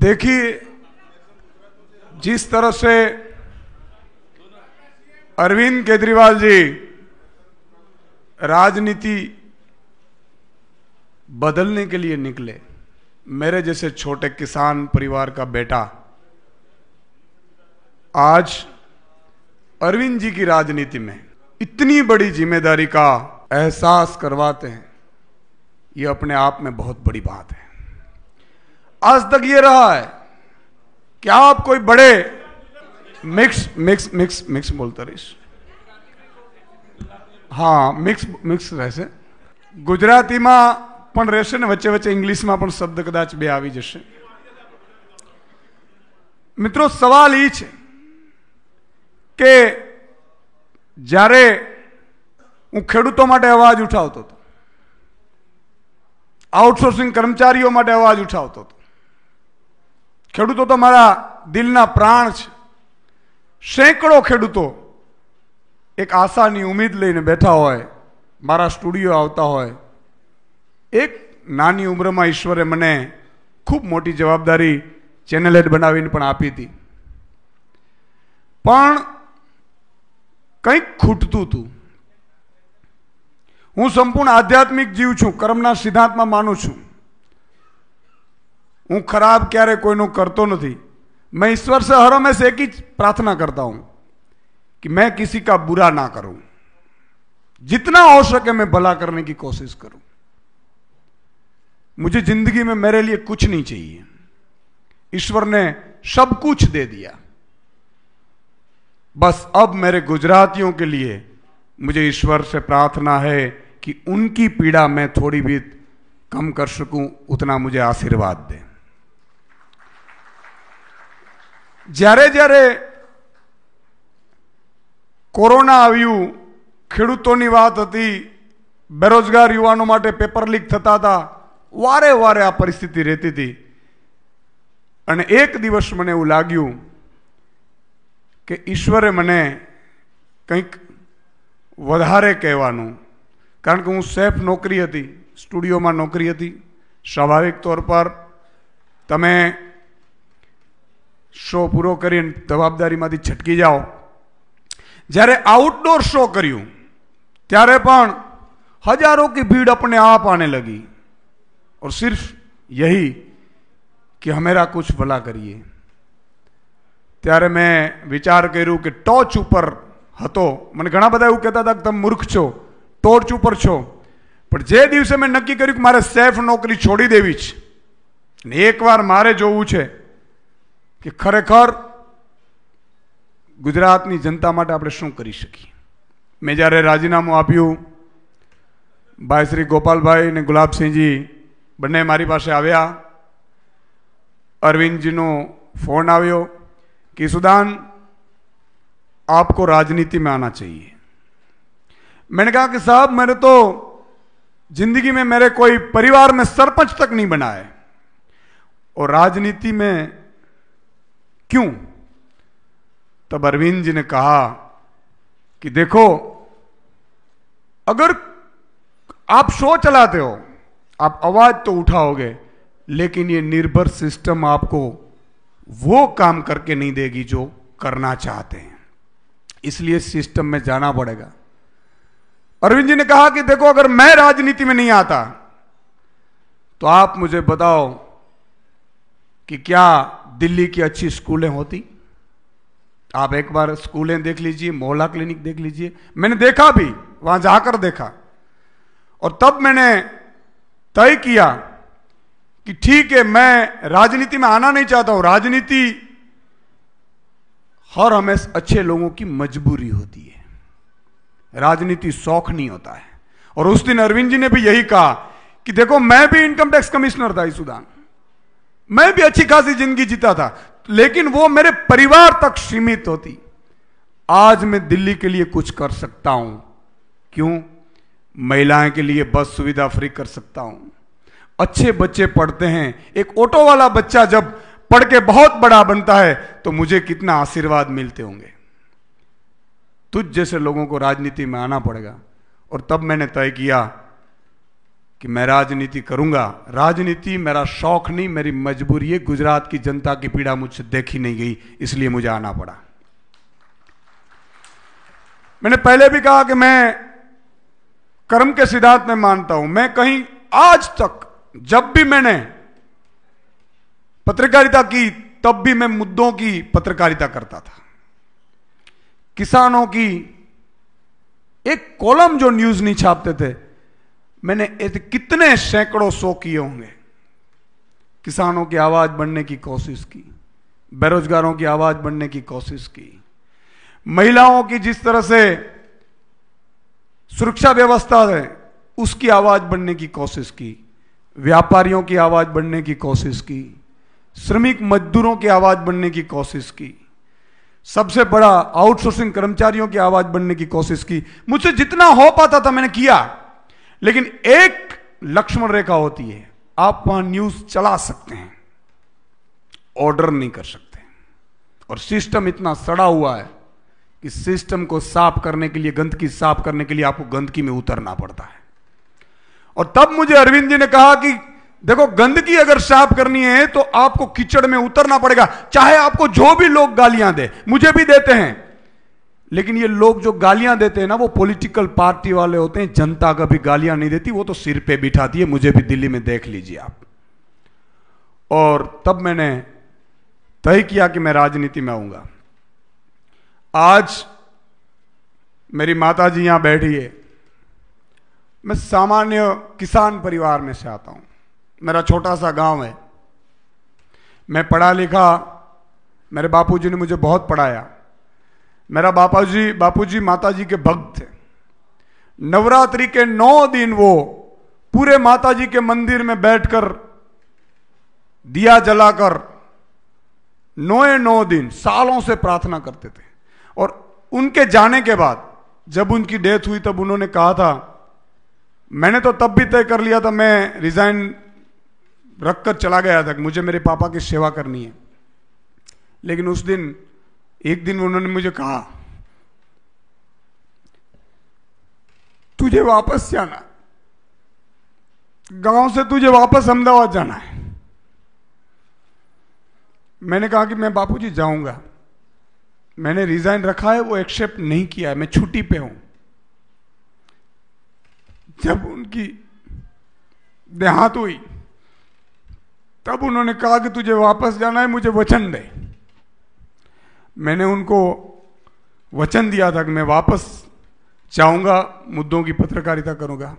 देखिए जिस तरह से अरविंद केजरीवाल जी राजनीति बदलने के लिए निकले मेरे जैसे छोटे किसान परिवार का बेटा आज अरविंद जी की राजनीति में इतनी बड़ी जिम्मेदारी का एहसास करवाते हैं ये अपने आप में बहुत बड़ी बात है आज तक ये रहा है कि आप कोई बड़े मिक्स मिक्स मिक्स मिक्स बोलता रहीस હા મિક્સ મિક્સ રહેશે ગુજરાતીમાં પણ રહેશે ને વચ્ચે વચ્ચે ઇંગ્લિશમાં પણ શબ્દ કદાચ બે આવી જશે મિત્રો સવાલ એ છે કે જ્યારે હું ખેડૂતો માટે અવાજ ઉઠાવતો હતો આઉટસોર્સિંગ કર્મચારીઓ માટે અવાજ ઉઠાવતો હતો ખેડૂતો તો મારા દિલના પ્રાણ છે સેંકડો ખેડૂતો એક આશાની ઉમેદ લઈને બેઠા હોય મારા સ્ટુડિયો આવતા હોય એક નાની ઉંમરમાં ઈશ્વરે મને ખૂબ મોટી જવાબદારી ચેનલ હેડ બનાવીને પણ આપી હતી પણ કંઈક ખૂટતું હતું હું સંપૂર્ણ આધ્યાત્મિક જીવ છું કર્મના સિદ્ધાંતમાં માનું છું खराब હું कोई ક્યારે કોઈનું કરતો નથી मैं ईश्वर से हरों में से एक ही प्रार्थना करता हूं कि मैं किसी का बुरा ना करूं जितना हो सके मैं भला करने की कोशिश करूं मुझे जिंदगी में मेरे लिए कुछ नहीं चाहिए ईश्वर ने सब कुछ दे दिया बस अब मेरे गुजरातियों के लिए मुझे ईश्वर से प्रार्थना है कि उनकी पीड़ा मैं थोड़ी भी कम कर सकूं उतना मुझे आशीर्वाद दें જ્યારે જ્યારે કોરોના આવ્યું ખેડૂતોની વાત હતી બેરોજગાર યુવાનો માટે પેપર લીક થતા હતા વારે વારે આ પરિસ્થિતિ રહેતી હતી અને એક દિવસ મને એવું લાગ્યું કે ઈશ્વરે મને કંઈક વધારે કહેવાનું કારણ કે હું સેફ નોકરી હતી સ્ટુડિયોમાં નોકરી હતી સ્વાભાવિક તોર પર તમે શો પૂરો કરીને જવાબદારીમાંથી છટકી જાઓ જ્યારે આઉટડોર શો કર્યું ત્યારે પણ हजारों की भीड़ अपने आप आने लगी और सिर्फ यही कि हमेरा कुछ भला करिए ત્યારે મેં વિચાર કર્યું કે ટોચ ઉપર હતો મને ઘણા બધા એવું કહેતા હતા કે તમે મૂર્ખ છો ટોર્ચ ઉપર છો પણ જે દિવસે મેં નક્કી કર્યું કે મારે સેફ નોકરી છોડી દેવી છે ને એકવાર મારે જોવું છે कि खरेखर गुजरात ની જનતા માટે આપણે શું કરી શકી મેં જ્યારે રાજીનામો આપ્યો બાય શ્રી ગોપાલભાઈ ને ગુલાબસિંહજી બંને મારી પાસે આવ્યા અરવિંદજીનો ફોન આવ્યો કે સુદાન આપકો રાજનીતિ મે આવના જોઈએ મણગા કે સાબ મેરે તો જિંદગી મે મેરે કોઈ પરિવાર મે સરપંચ તક નહીં બનાયા ઓર રાજનીતિ મે क्यों तब अरविंद जी ने कहा कि देखो अगर आप शो चलाते हो आप आवाज तो उठाओगे लेकिन ये निर्भर सिस्टम आपको वो काम करके नहीं देगी जो करना चाहते हैं इसलिए सिस्टम में जाना पड़ेगा अरविंद जी ने कहा कि देखो अगर मैं राजनीति में नहीं आता तो आप मुझे बताओ कि क्या दिल्ली की अच्छी स्कूलें होती आप एक बार स्कूलें देख लीजिए मोहला क्लिनिक देख लीजिए मैंने देखा भी वहां जाकर देखा और तब मैंने तय किया कि ठीक है मैं राजनीति में आना नहीं चाहता हूं राजनीति हर हमेशा अच्छे लोगों की मजबूरी होती है राजनीति शौक नहीं होता है और उस दिन अरविंद जी ने भी यही कहा कि देखो मैं भी इनकम टैक्स कमिश्नर था इस उदाहरण मैं भी अच्छी खासी जिंदगी जीता था लेकिन वो मेरे परिवार तक सीमित होती आज मैं दिल्ली के लिए कुछ कर सकता हूं क्यों महिलाएं के लिए बस सुविधा फ्री कर सकता हूं अच्छे बच्चे पढ़ते हैं एक ऑटो वाला बच्चा जब पढ़ के बहुत बड़ा बनता है तो मुझे कितना आशीर्वाद मिलते होंगे तुझ जैसे लोगों को राजनीति में आना पड़ेगा और तब मैंने तय किया कि मैं राजनीति करूंगा राजनीति मेरा शौक नहीं मेरी मजबूरी है गुजरात की जनता की पीड़ा मुझसे देखी नहीं गई इसलिए मुझे आना पड़ा मैंने पहले भी कहा कि मैं कर्म के सिद्धांत में मानता हूं मैं कहीं आज तक जब भी मैंने पत्रकारिता की तब भी मैं मुद्दों की पत्रकारिता करता था किसानों की एक कॉलम जो न्यूज नहीं छापते थे मैंने कितने सैकड़ों सो किए होंगे किसानों की आवाज बनने की कोशिश की बेरोजगारों की आवाज बनने की कोशिश की महिलाओं की जिस तरह से सुरक्षा व्यवस्था है उसकी आवाज बनने की कोशिश की व्यापारियों की आवाज बनने की कोशिश की श्रमिक मजदूरों की आवाज बनने की कोशिश की सबसे बड़ा आउटसोर्सिंग कर्मचारियों की आवाज बनने की कोशिश की मुझसे जितना हो पाता था मैंने किया लेकिन एक लक्ष्मण रेखा होती है आप वहां न्यूज चला सकते हैं ऑर्डर नहीं कर सकते और सिस्टम इतना सड़ा हुआ है कि सिस्टम को साफ करने के लिए गंदगी साफ करने के लिए आपको गंदगी में उतरना पड़ता है और तब मुझे अरविंद जी ने कहा कि देखो गंदगी अगर साफ करनी है तो आपको कीचड़ में उतरना पड़ेगा चाहे आपको जो भी लोग गालियां दे मुझे भी देते हैं लेकिन ये लोग जो गालियां देते हैं ना वो पॉलिटिकल पार्टी वाले होते हैं जनता का भी गालियां नहीं देती वो तो सिर पे बिठाती है मुझे भी दिल्ली में देख लीजिए आप और तब मैंने तय किया कि मैं राजनीति में आऊंगा आज मेरी माता जी यहां बैठी है मैं सामान्य किसान परिवार में से आता हूं मेरा छोटा सा गांव है मैं पढ़ा लिखा मेरे बापू ने मुझे बहुत पढ़ाया मेरा बापा जी बापू जी माता जी के भक्त थे नवरात्रि के नौ दिन वो पूरे माता जी के मंदिर में बैठकर दिया जलाकर नौ नौ दिन सालों से प्रार्थना करते थे और उनके जाने के बाद जब उनकी डेथ हुई तब उन्होंने कहा था मैंने तो तब भी तय कर लिया था मैं रिजाइन रखकर चला गया था कि मुझे मेरे पापा की सेवा करनी है लेकिन उस दिन एक दिन उन्होंने मुझे कहा तुझे वापस जाना गांव से तुझे वापस अहमदाबाद जाना है मैंने कहा कि मैं बापूजी जाऊंगा मैंने रिजाइन रखा है वो एक्सेप्ट नहीं किया है मैं छुट्टी पे हूं जब उनकी देहात हुई तब उन्होंने कहा कि तुझे वापस जाना है मुझे वचन दे मैंने उनको वचन दिया था कि मैं वापस जाऊंगा मुद्दों की पत्रकारिता करूँगा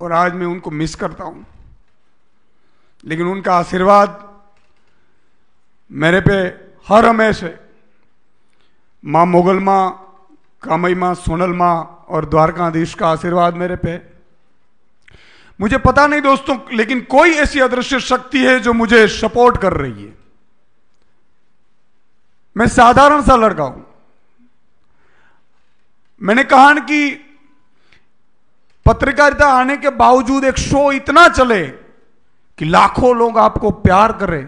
और आज मैं उनको मिस करता हूं लेकिन उनका आशीर्वाद मेरे पे हर हमेश है माँ मुगल माँ कामई माँ सोनल माँ और द्वारकाधीश का आशीर्वाद मेरे पे मुझे पता नहीं दोस्तों लेकिन कोई ऐसी अदृश्य शक्ति है जो मुझे सपोर्ट कर रही है मैं साधारण सा लड़का हूं मैंने कहा कि पत्रकारिता आने के बावजूद एक शो इतना चले कि लाखों लोग आपको प्यार करें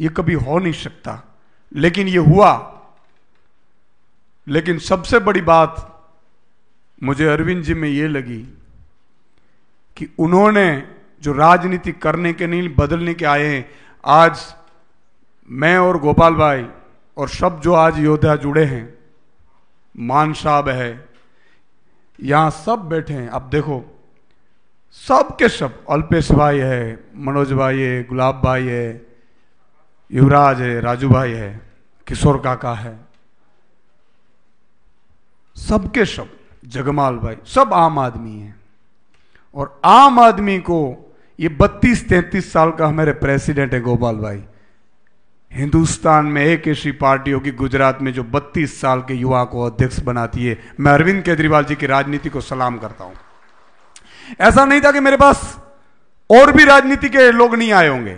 यह कभी हो नहीं सकता लेकिन यह हुआ लेकिन सबसे बड़ी बात मुझे अरविंद जी में यह लगी कि उन्होंने जो राजनीति करने के नहीं बदलने के आए हैं आज मैं और गोपाल भाई और शब्द जो आज योद्धा जुड़े हैं मान साहब है यहाँ सब बैठे हैं आप देखो सब के सब अल्पेश भाई है मनोज भाई है गुलाब भाई है युवराज है राजू भाई है किशोर काका है सब के सब जगमाल भाई सब आम आदमी हैं और आम आदमी को ये बत्तीस 33 साल का हमारे प्रेसिडेंट है गोपाल भाई हिंदुस्तान में एक ऐसी पार्टी होगी गुजरात में जो 32 साल के युवा को अध्यक्ष बनाती है मैं अरविंद केजरीवाल जी की राजनीति को सलाम करता हूं ऐसा नहीं था कि मेरे पास और भी राजनीति के लोग नहीं आए होंगे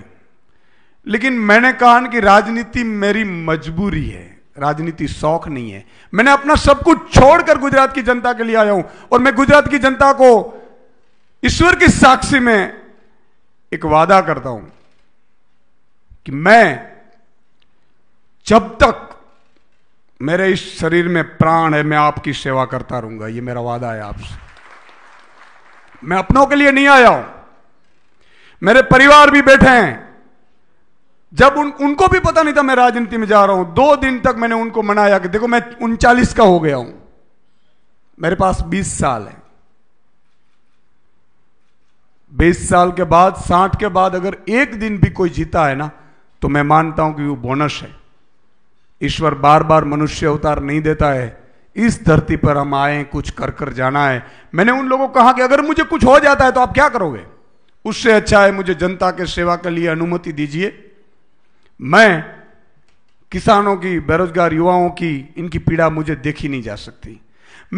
लेकिन मैंने कहा कि राजनीति मेरी मजबूरी है राजनीति शौक नहीं है मैंने अपना सब कुछ छोड़कर गुजरात की जनता के लिए आया हूं और मैं गुजरात की जनता को ईश्वर की साक्षी में एक वादा करता हूं कि मैं जब तक मेरे इस शरीर में प्राण है मैं आपकी सेवा करता रहूंगा ये मेरा वादा है आपसे मैं अपनों के लिए नहीं आया हूं मेरे परिवार भी बैठे हैं जब उन उनको भी पता नहीं था मैं राजनीति में जा रहा हूं दो दिन तक मैंने उनको मनाया कि देखो मैं उनचालीस का हो गया हूं मेरे पास बीस साल है बीस साल के बाद साठ के बाद अगर एक दिन भी कोई जीता है ना तो मैं मानता हूं कि वो बोनस है ईश्वर बार बार मनुष्य अवतार नहीं देता है इस धरती पर हम आए कुछ कर कर जाना है मैंने उन लोगों को कहा कि अगर मुझे कुछ हो जाता है तो आप क्या करोगे उससे अच्छा है मुझे जनता के सेवा के लिए अनुमति दीजिए मैं किसानों की बेरोजगार युवाओं की इनकी पीड़ा मुझे देखी नहीं जा सकती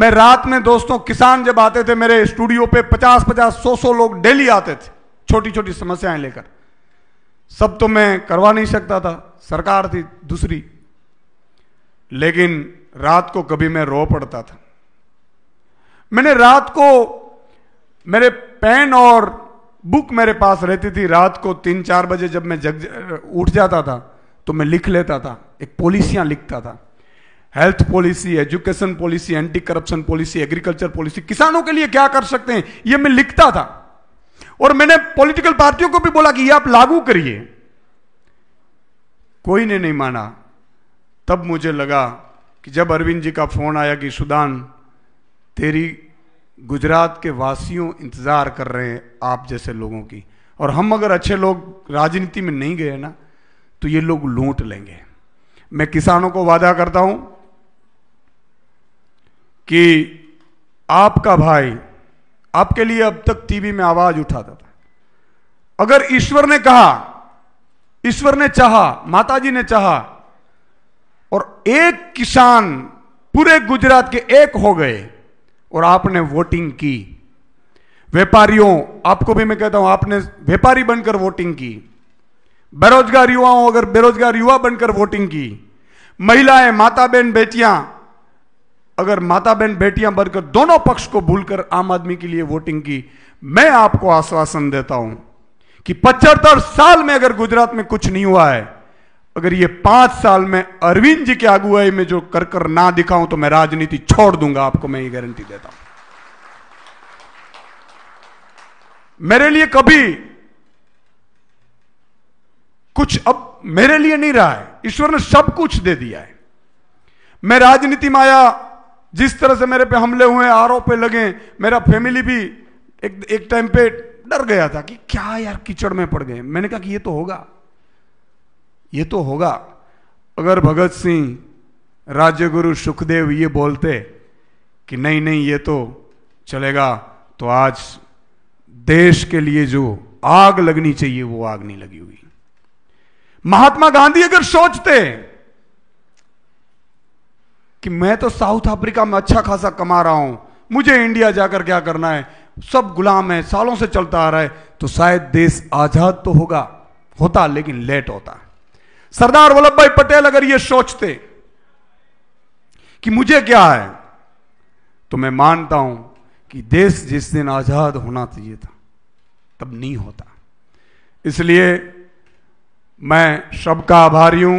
मैं रात में दोस्तों किसान जब आते थे मेरे स्टूडियो पे पचास पचास सौ सौ लोग डेली आते थे छोटी छोटी समस्याएं लेकर सब तो मैं करवा नहीं सकता था सरकार थी दूसरी लेकिन रात को कभी मैं रो पड़ता था मैंने रात को मेरे पेन और बुक मेरे पास रहती थी रात को तीन चार बजे जब मैं जग उठ जाता था तो मैं लिख लेता था एक पॉलिसियां लिखता था health policy education policy anti corruption policy agriculture policy किसानों के लिए क्या कर सकते हैं ये मैं लिखता था और मैंने पॉलिटिकल पार्टियों को भी बोला कि ये आप लागू करिए कोई ने नहीं माना तब मुझे लगा कि जब अरविंद जी का फ़ोन आया कि सुदान तेरी गुजरात के वासियों इंतज़ार कर रहे हैं आप जैसे लोगों की और हम अगर अच्छे लोग राजनीति में नहीं गए ना तो ये लोग लूट लेंगे मैं किसानों को वादा करता हूं कि आपका भाई आपके लिए अब तक टीवी में आवाज उठाता था अगर ईश्वर ने कहा ईश्वर ने चाहा माताजी ने चाहा और एक किसान पूरे गुजरात के एक हो गए और आपने वोटिंग की व्यापारियों आपको भी मैं कहता हूं आपने व्यापारी बनकर वोटिंग की बेरोजगार युवाओं अगर बेरोजगार युवा बनकर वोटिंग की महिलाएं माता बहन बेटियां अगर माता बहन बेटियां बनकर दोनों पक्ष को भूलकर आम आदमी के लिए वोटिंग की मैं आपको आश्वासन देता हूं कि पचहत्तर साल में अगर गुजरात में कुछ नहीं हुआ है अगर ये पांच साल में अरविंद जी की अगुवाई में जो कर कर ना दिखाऊं तो मैं राजनीति छोड़ दूंगा आपको मैं ये गारंटी देता हूं मेरे लिए कभी कुछ अब मेरे लिए नहीं रहा है ईश्वर ने सब कुछ दे दिया है मैं राजनीति में आया जिस तरह से मेरे पे हमले हुए आरोप लगे मेरा फैमिली भी एक एक टाइम पे डर गया था कि क्या यार कीचड़ में पड़ गए मैंने कहा कि ये तो होगा ये तो होगा अगर भगत सिंह राजगुरु सुखदेव ये बोलते कि नहीं नहीं ये तो चलेगा तो आज देश के लिए जो आग लगनी चाहिए वो आग नहीं लगी हुई महात्मा गांधी अगर सोचते कि मैं तो साउथ अफ्रीका में अच्छा खासा कमा रहा हूं मुझे इंडिया जाकर क्या करना है सब गुलाम है सालों से चलता आ रहा है तो शायद देश आजाद तो होगा होता लेकिन लेट होता है सरदार वल्लभ भाई पटेल अगर ये सोचते कि मुझे क्या है तो मैं मानता हूं कि देश जिस दिन आजाद होना चाहिए था तब नहीं होता इसलिए मैं सबका आभारी हूं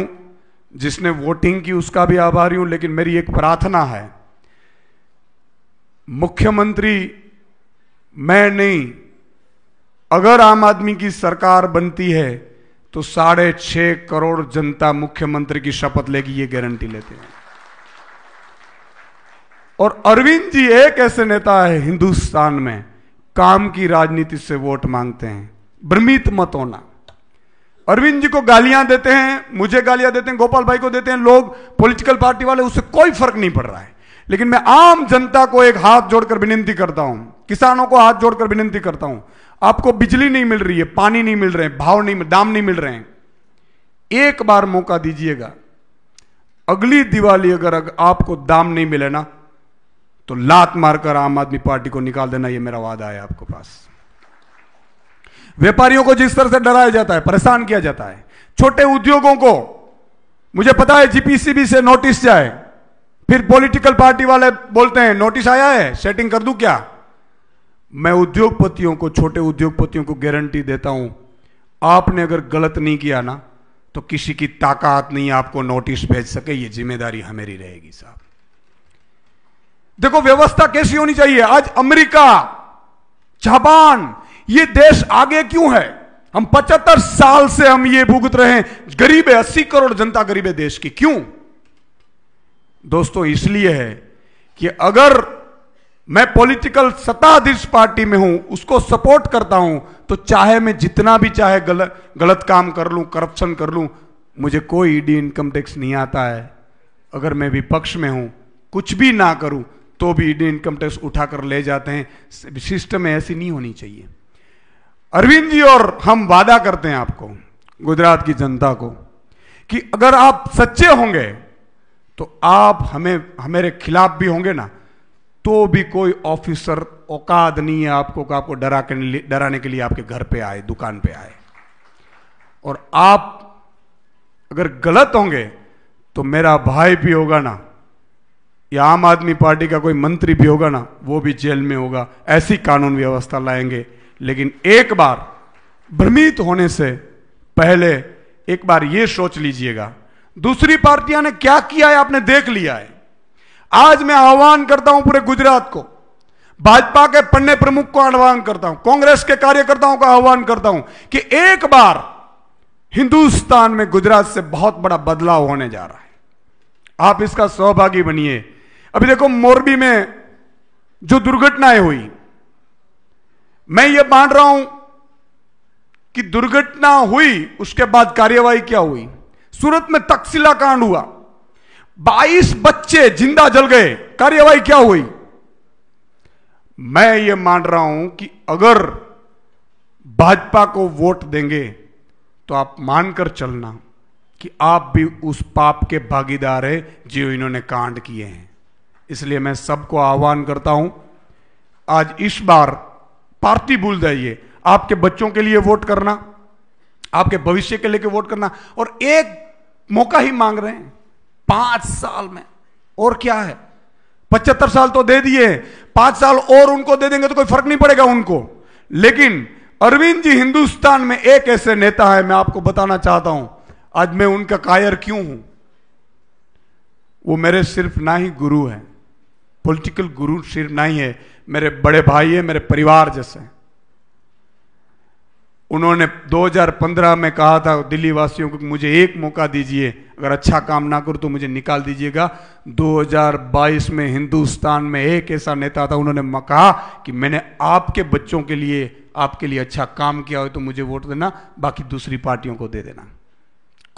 जिसने वोटिंग की उसका भी आभारी हूं लेकिन मेरी एक प्रार्थना है मुख्यमंत्री मैं नहीं अगर आम आदमी की सरकार बनती है तो साढ़े छह करोड़ जनता मुख्यमंत्री की शपथ लेगी ये गारंटी लेते हैं और अरविंद जी एक ऐसे नेता है हिंदुस्तान में काम की राजनीति से वोट मांगते हैं भ्रमित मत होना अरविंद जी को गालियां देते हैं मुझे गालियां देते हैं गोपाल भाई को देते हैं लोग पॉलिटिकल पार्टी वाले उससे कोई फर्क नहीं पड़ रहा है लेकिन मैं आम जनता को एक हाथ जोड़कर विनती करता हूं किसानों को हाथ जोड़कर विनती करता हूं आपको बिजली नहीं मिल रही है पानी नहीं मिल रहे भाव नहीं दाम नहीं मिल रहे हैं एक बार मौका दीजिएगा अगली दिवाली अगर, अगर आपको दाम नहीं मिले ना तो लात मारकर आम आदमी पार्टी को निकाल देना यह मेरा वादा है आपको पास व्यापारियों को जिस तरह से डराया जाता है परेशान किया जाता है छोटे उद्योगों को मुझे पता है जीपीसीबी से नोटिस जाए फिर पॉलिटिकल पार्टी वाले बोलते हैं नोटिस आया है सेटिंग कर दूं क्या मैं उद्योगपतियों को छोटे उद्योगपतियों को गारंटी देता हूं आपने अगर गलत नहीं किया ना तो किसी की ताकत नहीं आपको नोटिस भेज सके ये जिम्मेदारी हमेरी रहेगी साहब देखो व्यवस्था कैसी होनी चाहिए आज अमेरिका जापान ये देश आगे क्यों है हम पचहत्तर साल से हम ये भुगत रहे हैं गरीब है अस्सी करोड़ जनता गरीब है देश की क्यों दोस्तों इसलिए है कि अगर मैं पॉलिटिकल सत्ताधीश पार्टी में हूं उसको सपोर्ट करता हूं तो चाहे मैं जितना भी चाहे गलत गलत काम कर लूं करप्शन कर लूं मुझे कोई ईडी इनकम टैक्स नहीं आता है अगर मैं विपक्ष में हूं कुछ भी ना करूं तो भी ईडी इनकम टैक्स उठाकर ले जाते हैं सिस्टम ऐसी नहीं होनी चाहिए अरविंद जी और हम वादा करते हैं आपको गुजरात की जनता को कि अगर आप सच्चे होंगे तो आप हमें हमारे खिलाफ भी होंगे ना तो भी कोई ऑफिसर औकाद नहीं है आपको का आपको डरा के डराने के लिए आपके घर पे आए दुकान पे आए और आप अगर गलत होंगे तो मेरा भाई भी होगा ना या आम आदमी पार्टी का कोई मंत्री भी होगा ना वो भी जेल में होगा ऐसी कानून व्यवस्था लाएंगे लेकिन एक बार भ्रमित होने से पहले एक बार ये सोच लीजिएगा दूसरी पार्टियां ने क्या किया है आपने देख लिया है आज मैं आह्वान करता हूं पूरे गुजरात को भाजपा के पन्ने प्रमुख को आह्वान करता हूं कांग्रेस के कार्यकर्ताओं का आह्वान करता हूं कि एक बार हिंदुस्तान में गुजरात से बहुत बड़ा बदलाव होने जा रहा है आप इसका सहभागी बनिए अभी देखो मोरबी में जो दुर्घटनाएं हुई मैं ये मान रहा हूं कि दुर्घटना हुई उसके बाद कार्यवाही क्या हुई सूरत में तकसीला कांड हुआ 22 बच्चे जिंदा जल गए कार्यवाही क्या हुई मैं ये मान रहा हूं कि अगर भाजपा को वोट देंगे तो आप मानकर चलना कि आप भी उस पाप के भागीदार है जो इन्होंने कांड किए हैं इसलिए मैं सबको आह्वान करता हूं आज इस बार पार्टी भूल जाइए आपके बच्चों के लिए वोट करना आपके भविष्य के लेके वोट करना और एक मौका ही मांग रहे हैं पांच साल में और क्या है पचहत्तर साल तो दे दिए पांच साल और उनको दे देंगे तो कोई फर्क नहीं पड़ेगा उनको लेकिन अरविंद जी हिंदुस्तान में एक ऐसे नेता है मैं आपको बताना चाहता हूं आज मैं उनका कायर क्यों हूं वो मेरे सिर्फ ना ही गुरु हैं पॉलिटिकल गुरु सिर्फ ना ही है मेरे बड़े भाई है मेरे परिवार जैसे हैं उन्होंने 2015 में कहा था दिल्ली वासियों को मुझे एक मौका दीजिए अगर अच्छा काम ना करूं तो मुझे निकाल दीजिएगा 2022 में हिंदुस्तान में एक ऐसा नेता था उन्होंने कहा कि मैंने आपके बच्चों के लिए आपके लिए अच्छा काम किया हो तो मुझे वोट देना बाकी दूसरी पार्टियों को दे देना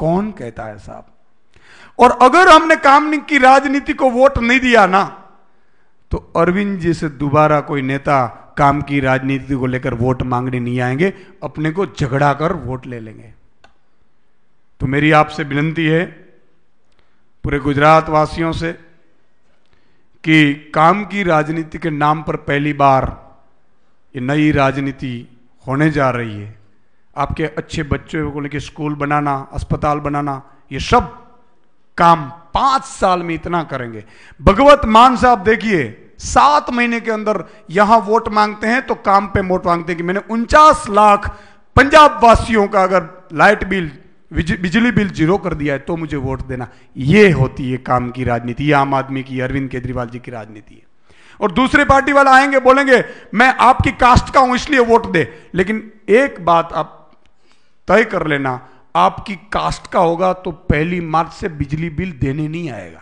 कौन कहता है साहब और अगर हमने काम की राजनीति को वोट नहीं दिया ना तो अरविंद जी से दोबारा कोई नेता काम की राजनीति को लेकर वोट मांगने नहीं आएंगे अपने को झगड़ा कर वोट ले लेंगे तो मेरी आपसे विनती है पूरे गुजरात वासियों से कि काम की राजनीति के नाम पर पहली बार ये नई राजनीति होने जा रही है आपके अच्छे बच्चों को लेकर स्कूल बनाना अस्पताल बनाना ये सब काम पांच साल में इतना करेंगे भगवत मान साहब देखिए सात महीने के अंदर यहां वोट मांगते हैं तो काम पे वोट मांगते हैं कि मैंने उनचास लाख पंजाब वासियों का अगर लाइट बिल बिजली बिल जीरो कर दिया है तो मुझे वोट देना ये होती है काम की राजनीति आम आदमी की अरविंद केजरीवाल जी की राजनीति है और दूसरी पार्टी वाला आएंगे बोलेंगे मैं आपकी कास्ट का हूं इसलिए वोट दे लेकिन एक बात आप तय कर लेना आपकी कास्ट का होगा तो पहली मार्च से बिजली बिल देने नहीं आएगा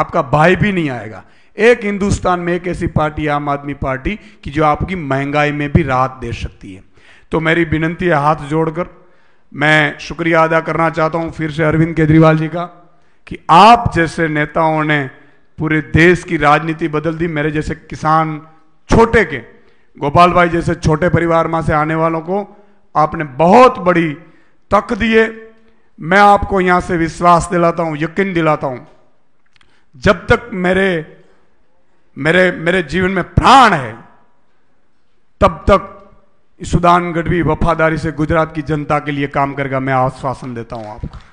आपका भाई भी नहीं आएगा एक हिंदुस्तान में एक ऐसी पार्टी आम आदमी पार्टी कि जो आपकी महंगाई में भी राहत दे सकती है तो मेरी विनंती है हाथ जोड़कर मैं शुक्रिया अदा करना चाहता हूं फिर से अरविंद केजरीवाल जी का कि आप जैसे नेताओं ने पूरे देश की राजनीति बदल दी मेरे जैसे किसान छोटे के गोपाल भाई जैसे छोटे परिवार मां से आने वालों को आपने बहुत बड़ी तक दिए मैं आपको यहां से विश्वास दिलाता हूं यकीन दिलाता हूं जब तक मेरे मेरे मेरे जीवन में प्राण है तब तक सुदान गढ़वी वफादारी से गुजरात की जनता के लिए काम करेगा मैं आश्वासन देता हूं आपको